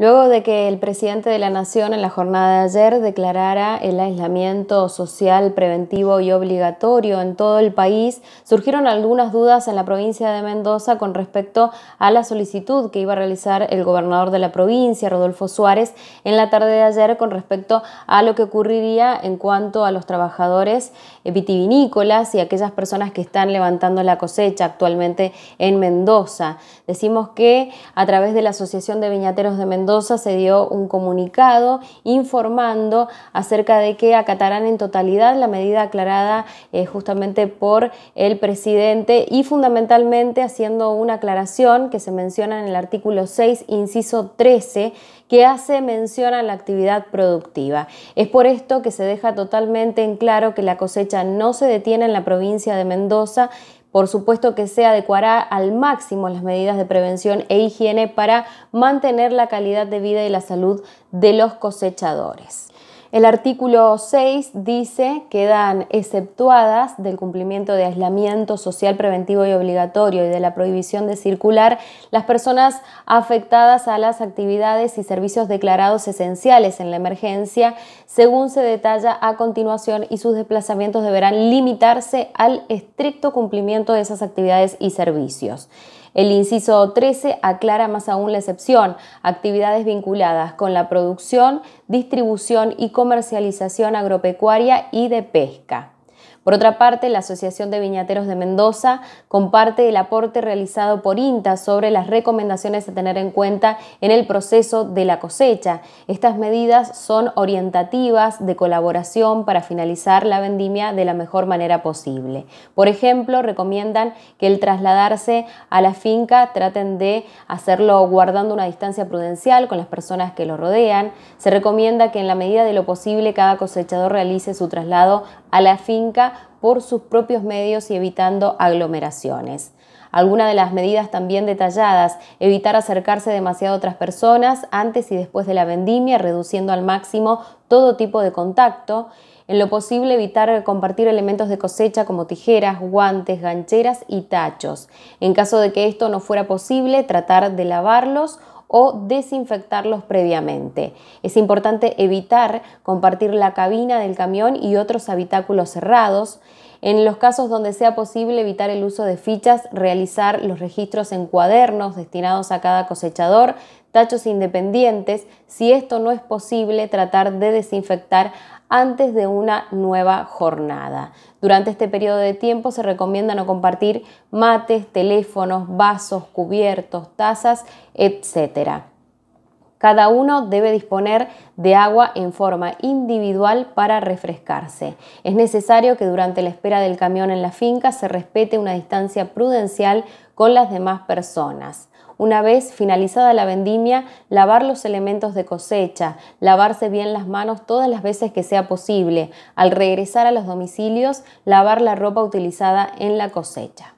Luego de que el presidente de la Nación en la jornada de ayer declarara el aislamiento social preventivo y obligatorio en todo el país, surgieron algunas dudas en la provincia de Mendoza con respecto a la solicitud que iba a realizar el gobernador de la provincia, Rodolfo Suárez, en la tarde de ayer con respecto a lo que ocurriría en cuanto a los trabajadores eh, vitivinícolas y aquellas personas que están levantando la cosecha actualmente en Mendoza. Decimos que a través de la Asociación de Viñateros de Mendoza, Mendoza se dio un comunicado informando acerca de que acatarán en totalidad la medida aclarada eh, justamente por el presidente y fundamentalmente haciendo una aclaración que se menciona en el artículo 6, inciso 13, que hace mención a la actividad productiva. Es por esto que se deja totalmente en claro que la cosecha no se detiene en la provincia de Mendoza, por supuesto que se adecuará al máximo las medidas de prevención e higiene para mantener la calidad de vida y la salud de los cosechadores. El artículo 6 dice que quedan exceptuadas del cumplimiento de aislamiento social preventivo y obligatorio y de la prohibición de circular las personas afectadas a las actividades y servicios declarados esenciales en la emergencia, según se detalla a continuación, y sus desplazamientos deberán limitarse al estricto cumplimiento de esas actividades y servicios. El inciso 13 aclara más aún la excepción, actividades vinculadas con la producción, distribución y comercialización agropecuaria y de pesca. Por otra parte, la Asociación de Viñateros de Mendoza comparte el aporte realizado por INTA sobre las recomendaciones a tener en cuenta en el proceso de la cosecha. Estas medidas son orientativas de colaboración para finalizar la vendimia de la mejor manera posible. Por ejemplo, recomiendan que el trasladarse a la finca traten de hacerlo guardando una distancia prudencial con las personas que lo rodean. Se recomienda que en la medida de lo posible cada cosechador realice su traslado a la finca por sus propios medios y evitando aglomeraciones. Algunas de las medidas también detalladas, evitar acercarse demasiado a otras personas antes y después de la vendimia, reduciendo al máximo todo tipo de contacto. En lo posible evitar compartir elementos de cosecha como tijeras, guantes, gancheras y tachos. En caso de que esto no fuera posible, tratar de lavarlos o desinfectarlos previamente. Es importante evitar compartir la cabina del camión y otros habitáculos cerrados. En los casos donde sea posible evitar el uso de fichas, realizar los registros en cuadernos destinados a cada cosechador, tachos independientes. Si esto no es posible, tratar de desinfectar antes de una nueva jornada. Durante este periodo de tiempo se recomienda no compartir mates, teléfonos, vasos, cubiertos, tazas, etc. Cada uno debe disponer de agua en forma individual para refrescarse. Es necesario que durante la espera del camión en la finca se respete una distancia prudencial con las demás personas. Una vez finalizada la vendimia, lavar los elementos de cosecha, lavarse bien las manos todas las veces que sea posible. Al regresar a los domicilios, lavar la ropa utilizada en la cosecha.